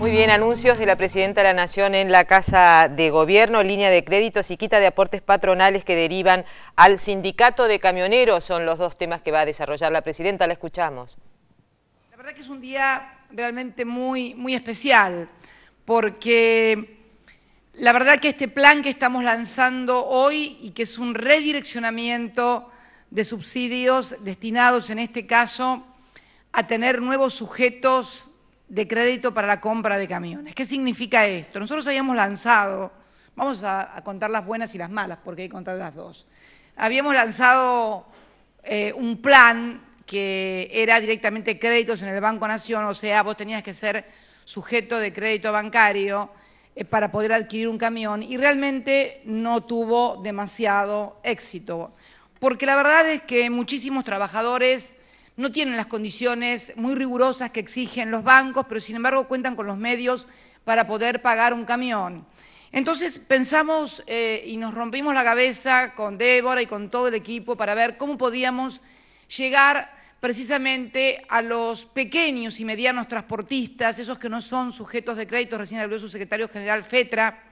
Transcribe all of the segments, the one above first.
Muy bien, anuncios de la Presidenta de la Nación en la Casa de Gobierno, línea de créditos y quita de aportes patronales que derivan al sindicato de camioneros son los dos temas que va a desarrollar la Presidenta, la escuchamos. La verdad que es un día realmente muy, muy especial, porque la verdad que este plan que estamos lanzando hoy y que es un redireccionamiento de subsidios destinados en este caso a tener nuevos sujetos de crédito para la compra de camiones. ¿Qué significa esto? Nosotros habíamos lanzado, vamos a, contar las buenas y las malas, porque hay que contar las dos. Habíamos lanzado eh, un plan que era directamente créditos en el Banco Nación, o sea, vos tenías que ser sujeto de crédito bancario eh, para poder adquirir un camión y realmente no tuvo demasiado éxito, porque la verdad es que muchísimos trabajadores no tienen las condiciones muy rigurosas que exigen los bancos, pero sin embargo cuentan con los medios para poder pagar un camión. Entonces pensamos eh, y nos rompimos la cabeza con Débora y con todo el equipo para ver cómo podíamos llegar precisamente a los pequeños y medianos transportistas, esos que no son sujetos de crédito, recién habló su secretario general Fetra,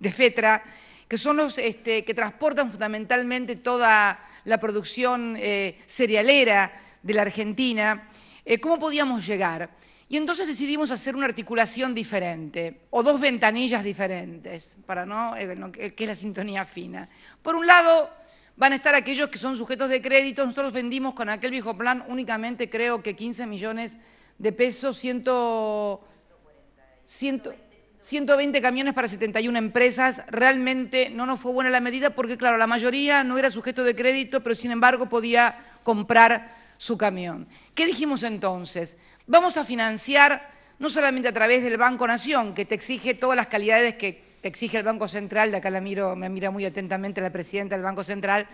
de FETRA, que son los este, que transportan fundamentalmente toda la producción eh, cerealera de la Argentina, eh, ¿cómo podíamos llegar? Y entonces decidimos hacer una articulación diferente, o dos ventanillas diferentes, para no, eh, que es la sintonía fina. Por un lado, van a estar aquellos que son sujetos de crédito. Nosotros vendimos con aquel viejo plan únicamente, creo que 15 millones de pesos, 120 camiones para 71 empresas. Realmente no nos fue buena la medida porque, claro, la mayoría no era sujeto de crédito, pero sin embargo podía comprar su camión. ¿Qué dijimos entonces? Vamos a financiar no solamente a través del Banco Nación, que te exige todas las calidades que te exige el Banco Central, de acá la miro, me mira muy atentamente la presidenta del Banco Central,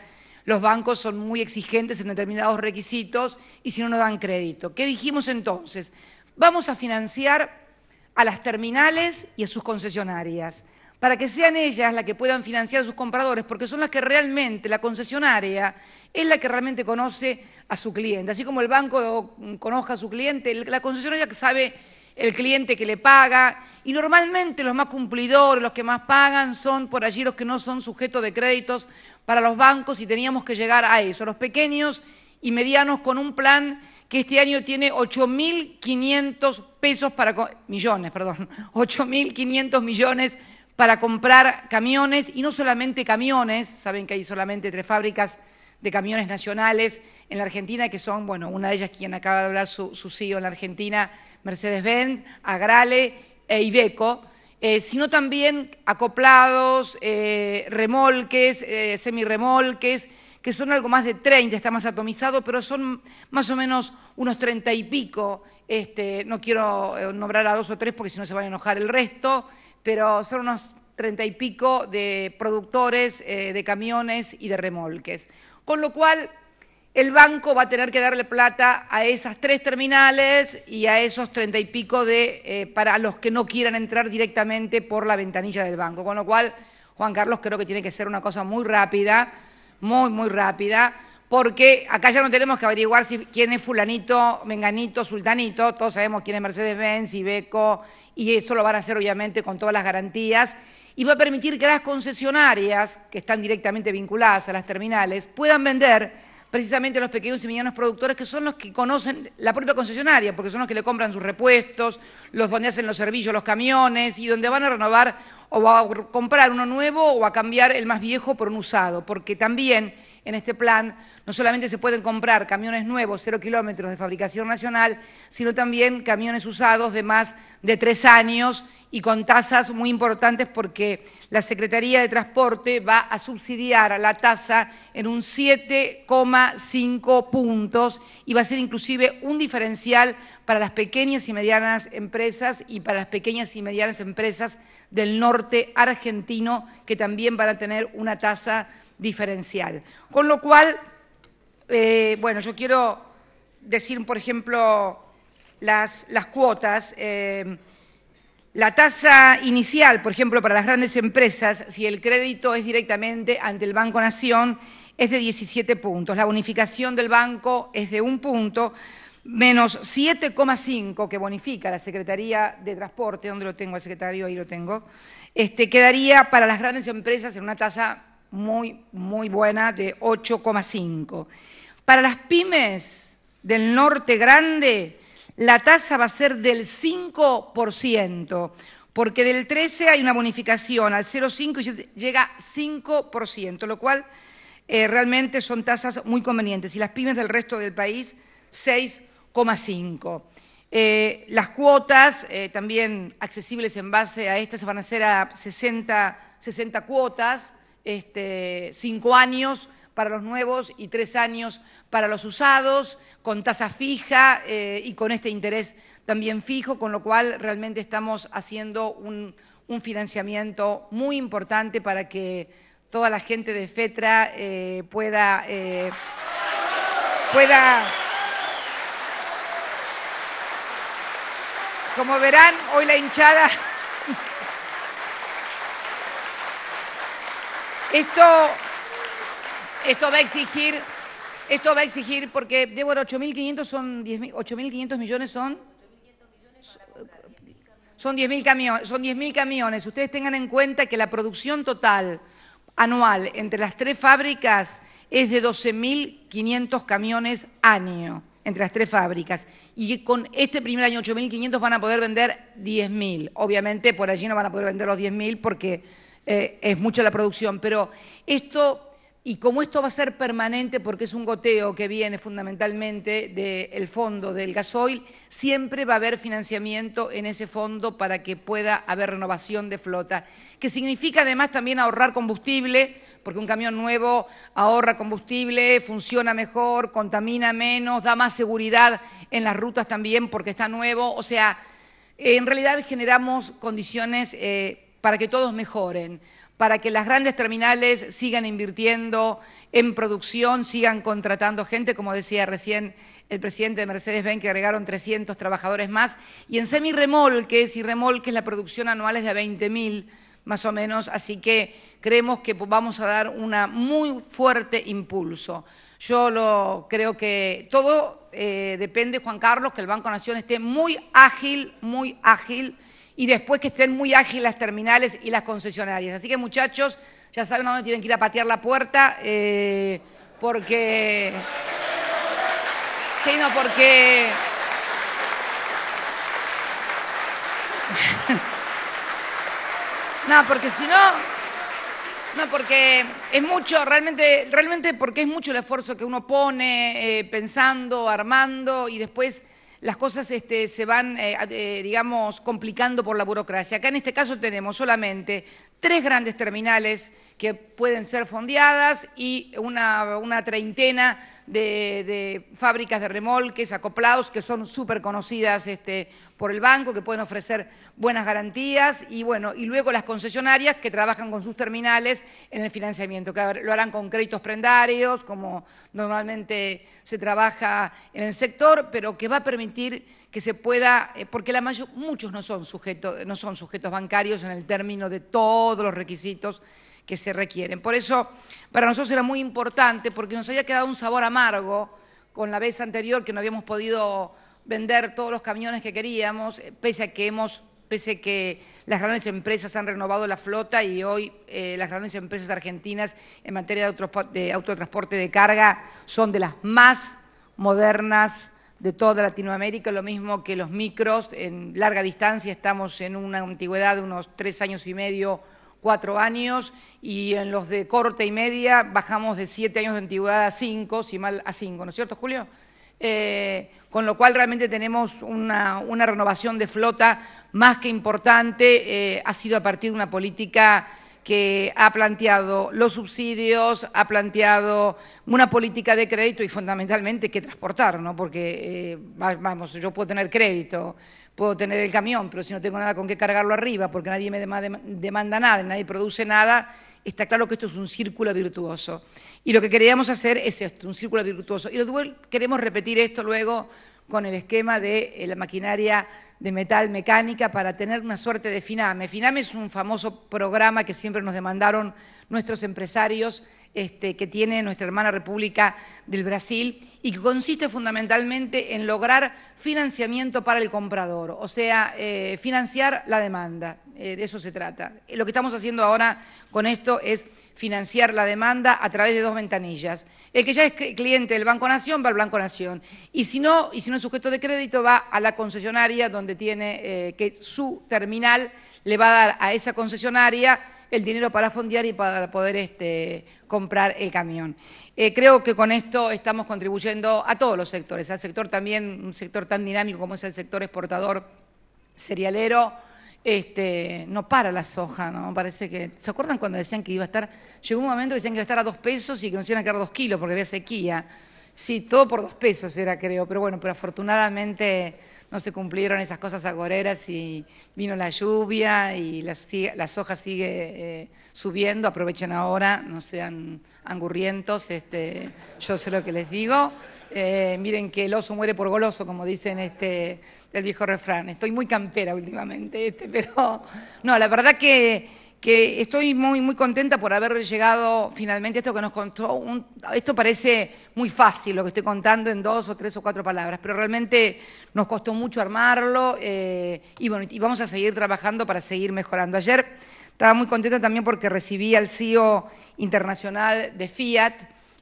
los bancos son muy exigentes en determinados requisitos y si no, no dan crédito. ¿Qué dijimos entonces? Vamos a financiar a las terminales y a sus concesionarias, para que sean ellas las que puedan financiar a sus compradores, porque son las que realmente la concesionaria es la que realmente conoce a su cliente. Así como el banco conozca a su cliente, la concesionaria sabe el cliente que le paga y normalmente los más cumplidores, los que más pagan, son por allí los que no son sujetos de créditos para los bancos y teníamos que llegar a eso. Los pequeños y medianos con un plan que este año tiene 8.500 pesos para millones, perdón, 8.500 millones para comprar camiones y no solamente camiones, saben que hay solamente tres fábricas de camiones nacionales en la Argentina, que son, bueno, una de ellas quien acaba de hablar su, su CEO en la Argentina, Mercedes-Benz, Agrale e Ibeco, eh, sino también acoplados, eh, remolques, eh, semirremolques, que son algo más de 30, está más atomizado, pero son más o menos unos 30 y pico. Este, no quiero eh, nombrar a dos o tres porque si no se van a enojar el resto, pero son unos treinta y pico de productores de camiones y de remolques. Con lo cual, el banco va a tener que darle plata a esas tres terminales y a esos treinta y pico de, eh, para los que no quieran entrar directamente por la ventanilla del banco. Con lo cual, Juan Carlos, creo que tiene que ser una cosa muy rápida, muy, muy rápida, porque acá ya no tenemos que averiguar si, quién es fulanito, menganito, sultanito, todos sabemos quién es Mercedes-Benz, beco y esto lo van a hacer obviamente con todas las garantías y va a permitir que las concesionarias, que están directamente vinculadas a las terminales, puedan vender precisamente a los pequeños y medianos productores que son los que conocen la propia concesionaria, porque son los que le compran sus repuestos, los donde hacen los servicios, los camiones, y donde van a renovar o a comprar uno nuevo o a cambiar el más viejo por un usado, porque también en este plan no solamente se pueden comprar camiones nuevos, cero kilómetros de fabricación nacional, sino también camiones usados de más de tres años y con tasas muy importantes porque la Secretaría de Transporte va a subsidiar la tasa en un 7,5 puntos y va a ser inclusive un diferencial para las pequeñas y medianas empresas y para las pequeñas y medianas empresas del norte argentino que también van a tener una tasa diferencial. Con lo cual, eh, bueno, yo quiero decir, por ejemplo, las, cuotas. Eh, la tasa inicial, por ejemplo, para las grandes empresas, si el crédito es directamente ante el Banco Nación, es de 17 puntos. La bonificación del banco es de un punto menos 7,5 que bonifica la Secretaría de Transporte, donde lo tengo el secretario, ahí lo tengo, este, quedaría para las grandes empresas en una tasa muy, muy buena de 8,5. Para las pymes del norte grande, la tasa va a ser del 5%, porque del 13 hay una bonificación al 0,5 y llega 5%, lo cual eh, realmente son tasas muy convenientes. Y las pymes del resto del país, 6%. Eh, las cuotas, eh, también accesibles en base a estas, van a ser a 60, 60 cuotas, 5 este, años para los nuevos y 3 años para los usados, con tasa fija eh, y con este interés también fijo, con lo cual realmente estamos haciendo un, financiamiento muy importante para que toda la gente de FETRA pueda... pueda Como verán, hoy la hinchada... Esto, esto va a exigir, esto va a exigir, porque Débora, 8.500 son millones son son 10.000 camiones, son 10.000 camiones. Ustedes tengan en cuenta que la producción total anual entre las tres fábricas es de 12.500 camiones año entre las tres fábricas. Y con este primer año, 8.500, van a poder vender 10.000. Obviamente, por allí no van a poder vender los 10.000 porque eh, es mucha la producción, pero esto y como esto va a ser permanente porque es un goteo que viene fundamentalmente del fondo del gasoil, siempre va a haber financiamiento en ese fondo para que pueda haber renovación de flota, que significa además también ahorrar combustible, porque un camión nuevo ahorra combustible, funciona mejor, contamina menos, da más seguridad en las rutas también porque está nuevo. O sea, en realidad generamos condiciones eh, para que todos mejoren para que las grandes terminales sigan invirtiendo en producción, sigan contratando gente, como decía recién el presidente de Mercedes-Benz, que agregaron 300 trabajadores más, y en semirremolques, y remolques la producción anual es de 20.000 más o menos, así que creemos que vamos a dar un muy fuerte impulso. Yo lo, creo que todo eh, depende, Juan Carlos, que el Banco Nación esté muy ágil, muy ágil, y después que estén muy ágiles las terminales y las concesionarias. Así que muchachos, ya saben a dónde tienen que ir a patear la puerta, eh, porque... Sí, no, porque... no, porque si no... No, porque es mucho, realmente, realmente porque es mucho el esfuerzo que uno pone eh, pensando, armando y después las cosas este, se van, eh, eh, digamos, complicando por la burocracia. Acá en este caso tenemos solamente tres grandes terminales que pueden ser fondeadas y una, treintena de, fábricas de remolques acoplados que son súper conocidas este, por el banco, que pueden ofrecer buenas garantías y bueno, y luego las concesionarias que trabajan con sus terminales en el financiamiento, que lo harán con créditos prendarios, como normalmente se trabaja en el sector, pero que va a permitir que se pueda, eh, porque la muchos no son, sujetos, no son sujetos bancarios en el término de todos los requisitos que se requieren. Por eso, para nosotros era muy importante, porque nos había quedado un sabor amargo con la vez anterior que no habíamos podido vender todos los camiones que queríamos, eh, pese a que hemos pese que las grandes empresas han renovado la flota y hoy eh, las grandes empresas argentinas en materia de, autotransporte de carga son de las más modernas de toda Latinoamérica, lo mismo que los micros en larga distancia, estamos en una antigüedad de unos tres años y medio, cuatro años, y en los de corta y media bajamos de siete años de antigüedad a cinco, si mal a cinco, ¿no es cierto, Julio? Eh, con lo cual realmente tenemos una, renovación de flota más que importante, eh, ha sido a partir de una política que ha planteado los subsidios, ha planteado una política de crédito y fundamentalmente que transportar, ¿no? Porque, eh, vamos, yo puedo tener crédito, puedo tener el camión, pero si no tengo nada con qué cargarlo arriba, porque nadie me demanda nada, nadie produce nada, está claro que esto es un círculo virtuoso. Y lo que queríamos hacer es esto, un círculo virtuoso. Y queremos repetir esto luego con el esquema de eh, la maquinaria de metal mecánica para tener una suerte de FINAME. FINAME es un famoso programa que siempre nos demandaron nuestros empresarios este, que tiene nuestra hermana República del Brasil y que consiste fundamentalmente en lograr financiamiento para el comprador, o sea, eh, financiar la demanda, eh, de eso se trata. Eh, lo que estamos haciendo ahora con esto es financiar la demanda a través de dos ventanillas. El que ya es cliente del Banco Nación va al Banco Nación y si no, y si no es sujeto de crédito va a la concesionaria donde tiene eh, que su terminal le va a dar a esa concesionaria el dinero para fondear y para poder este, comprar el camión. Eh, creo que con esto estamos contribuyendo a todos los sectores, al sector también, un sector tan dinámico como es el sector exportador cerealero, este, no para la soja, ¿no? Parece que. ¿Se acuerdan cuando decían que iba a estar? Llegó un momento que decían que iba a estar a dos pesos y que nos iban a quedar dos kilos porque había sequía. Sí, todo por dos pesos era, creo, pero bueno, pero afortunadamente no se cumplieron esas cosas agoreras y vino la lluvia y las, la soja sigue eh, subiendo, aprovechen ahora, no sean angurrientos, este, yo sé lo que les digo. Eh, miren que el oso muere por goloso, como dicen este, del viejo refrán. Estoy muy campera últimamente, este, pero no, la verdad que que estoy muy, muy contenta por haber llegado finalmente a esto que nos contó. esto parece muy fácil lo que estoy contando en dos o tres o cuatro palabras, pero realmente nos costó mucho armarlo eh, y, bueno, y vamos a seguir trabajando para seguir mejorando. Ayer estaba muy contenta también porque recibí al CEO internacional de Fiat,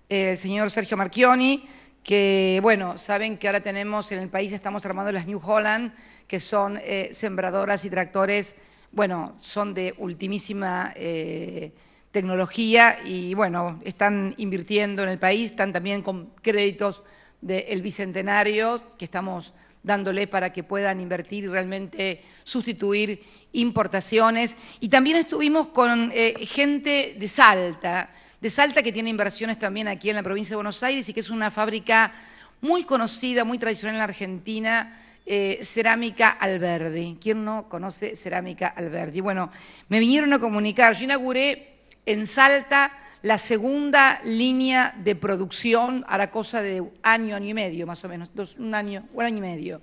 el señor Sergio Marchioni, que bueno, saben que ahora tenemos en el país, estamos armando las New Holland, que son eh, sembradoras y tractores bueno, son de ultimísima eh, tecnología y, bueno, están invirtiendo en el país, están también con créditos del Bicentenario que estamos dándole para que puedan invertir y realmente sustituir importaciones. Y también estuvimos con eh, gente de Salta, de Salta que tiene inversiones también aquí en la provincia de Buenos Aires y que es una fábrica muy conocida, muy tradicional en la Argentina, eh, cerámica Alberdi. ¿Quién no conoce Cerámica Alberdi? Bueno, me vinieron a comunicar. Yo inauguré en Salta la segunda línea de producción a la cosa de año, año y medio, más o menos, un año, un año y medio.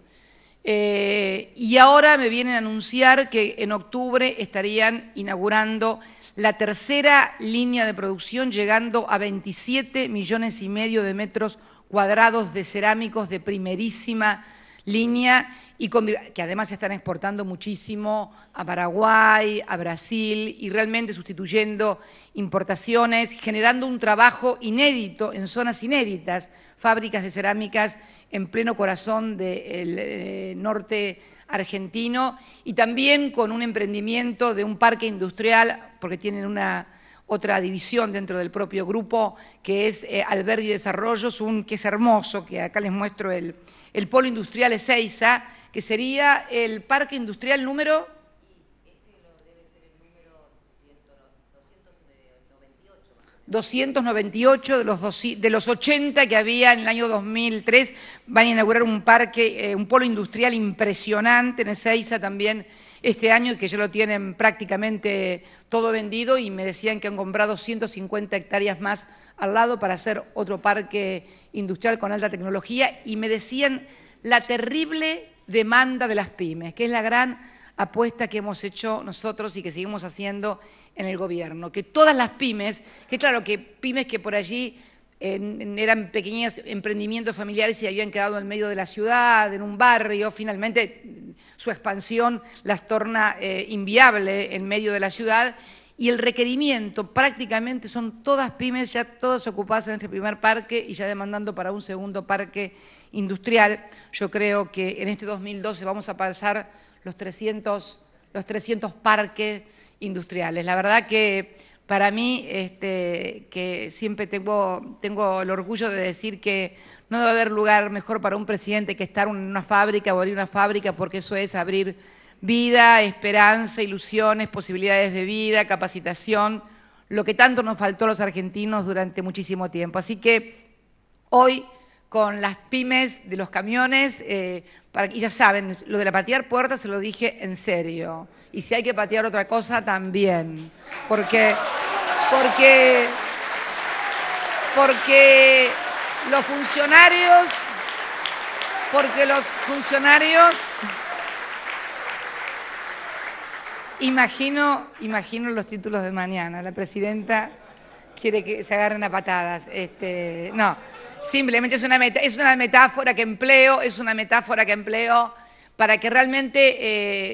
Eh, y ahora me vienen a anunciar que en octubre estarían inaugurando la tercera línea de producción, llegando a 27 millones y medio de metros cuadrados de cerámicos de primerísima línea y que además se están exportando muchísimo a Paraguay, a Brasil y realmente sustituyendo importaciones, generando un trabajo inédito en zonas inéditas, fábricas de cerámicas en pleno corazón del eh, norte argentino y también con un emprendimiento de un parque industrial, porque tienen una otra división dentro del propio grupo, que es eh, Alberdi Desarrollos, un que es hermoso, que acá les muestro el, el polo industrial Ezeiza, que sería el parque industrial número 298 de los, de los 80 que había en el año 2003. Van a inaugurar un parque, eh, un polo industrial impresionante en Ezeiza también este año, que ya lo tienen prácticamente todo vendido y me decían que han comprado 150 hectáreas más al lado para hacer otro parque industrial con alta tecnología y me decían la terrible demanda de las pymes, que es la gran apuesta que hemos hecho nosotros y que seguimos haciendo en el gobierno, que todas las pymes, que claro, que pymes que por allí eran pequeños emprendimientos familiares y habían quedado en medio de la ciudad, en un barrio, finalmente su expansión las torna eh, inviable en medio de la ciudad y el requerimiento prácticamente son todas pymes, ya todas ocupadas en este primer parque y ya demandando para un segundo parque industrial. Yo creo que en este 2012 vamos a pasar los 300, los 300 parques industriales. La verdad que para mí, este, que siempre tengo, tengo el orgullo de decir que no debe haber lugar mejor para un presidente que estar en una fábrica o abrir una fábrica, porque eso es abrir vida, esperanza, ilusiones, posibilidades de vida, capacitación, lo que tanto nos faltó a los argentinos durante muchísimo tiempo. Así que hoy con las pymes de los camiones, eh, para, y ya saben, lo de la patear puertas se lo dije en serio y si hay que patear otra cosa, también. Porque, porque, porque los funcionarios, porque los funcionarios, imagino, imagino los títulos de mañana, la presidenta quiere que se agarren a patadas. Este, no, simplemente es una, meta, es una metáfora que empleo, es una metáfora que empleo para que realmente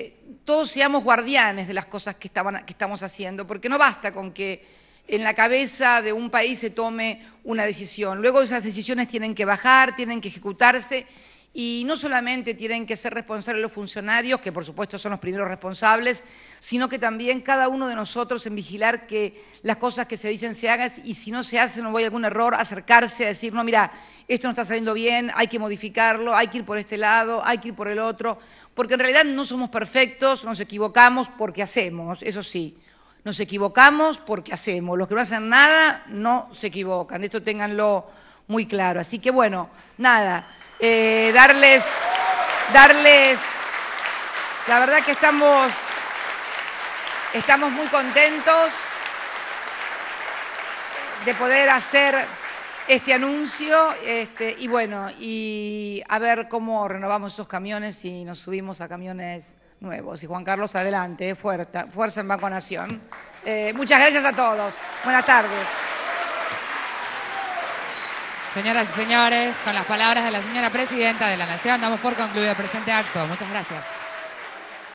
eh, todos seamos guardianes de las cosas que estamos haciendo, porque no basta con que en la cabeza de un país se tome una decisión. Luego esas decisiones tienen que bajar, tienen que ejecutarse y no solamente tienen que ser responsables los funcionarios, que por supuesto son los primeros responsables, sino que también cada uno de nosotros en vigilar que las cosas que se dicen se hagan y si no se hacen o a algún error, acercarse a decir, no, mira, esto no está saliendo bien, hay que modificarlo, hay que ir por este lado, hay que ir por el otro, porque en realidad no somos perfectos, nos equivocamos porque hacemos, eso sí. Nos equivocamos porque hacemos. Los que no hacen nada no se equivocan. De esto ténganlo muy claro. Así que bueno, nada, eh, darles, darles, la verdad que estamos, estamos muy contentos de poder hacer este anuncio este, y bueno, y a ver cómo renovamos esos camiones y nos subimos a camiones nuevos. Y Juan Carlos, adelante, eh, fuerza, fuerza en vacunación. Eh, muchas gracias a todos. Buenas tardes. Señoras y señores, con las palabras de la señora presidenta de la Nación, damos por concluido el presente acto. Muchas gracias.